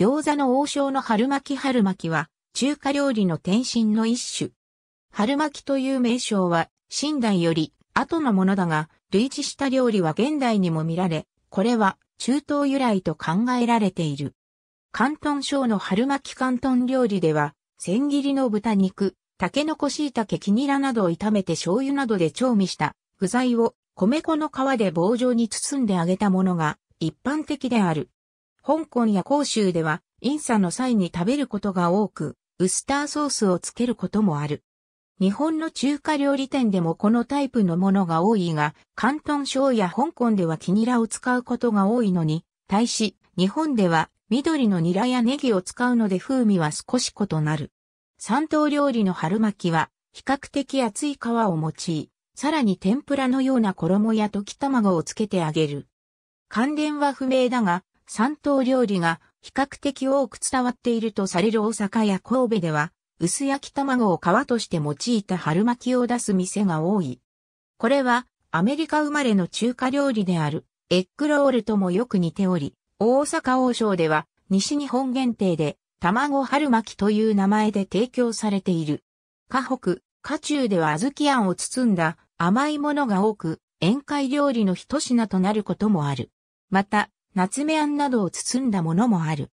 餃子の王将の春巻き春巻きは、中華料理の点心の一種。春巻きという名称は、新代より後のものだが、類似した料理は現代にも見られ、これは中東由来と考えられている。広東省の春巻き広東料理では、千切りの豚肉、タケノコ椎茸キニラなどを炒めて醤油などで調味した具材を米粉の皮で棒状に包んで揚げたものが一般的である。香港や広州では、インサの際に食べることが多く、ウスターソースをつけることもある。日本の中華料理店でもこのタイプのものが多いが、広東省や香港ではキニラを使うことが多いのに、対し、日本では緑のニラやネギを使うので風味は少し異なる。山東料理の春巻きは、比較的厚い皮を用い、さらに天ぷらのような衣や溶き卵をつけてあげる。関連は不明だが、山東料理が比較的多く伝わっているとされる大阪や神戸では、薄焼き卵を皮として用いた春巻きを出す店が多い。これはアメリカ生まれの中華料理であるエッグロールともよく似ており、大阪王将では西日本限定で卵春巻きという名前で提供されている。河北、河中では小豆あんを包んだ甘いものが多く、宴会料理の一品となることもある。また、夏目あんなどを包んだものもある。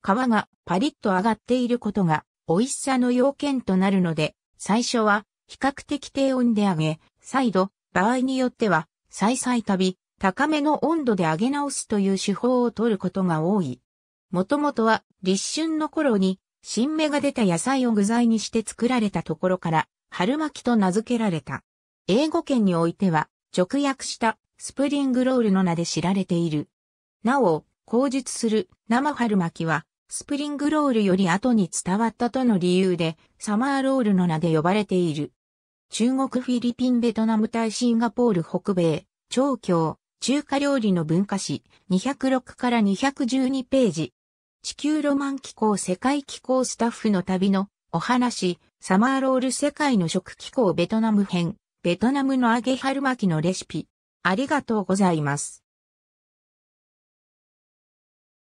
皮がパリッと揚がっていることが美味しさの要件となるので、最初は比較的低温で揚げ、再度、場合によっては、再々度、高めの温度で揚げ直すという手法を取ることが多い。もともとは立春の頃に新芽が出た野菜を具材にして作られたところから春巻きと名付けられた。英語圏においては直訳したスプリングロールの名で知られている。なお、口述する生春巻きは、スプリングロールより後に伝わったとの理由で、サマーロールの名で呼ばれている。中国フィリピンベトナム対シンガポール北米、長京、中華料理の文化史、206から212ページ。地球ロマン機構世界機構スタッフの旅のお話、サマーロール世界の食機構ベトナム編、ベトナムの揚げ春巻きのレシピ。ありがとうございます。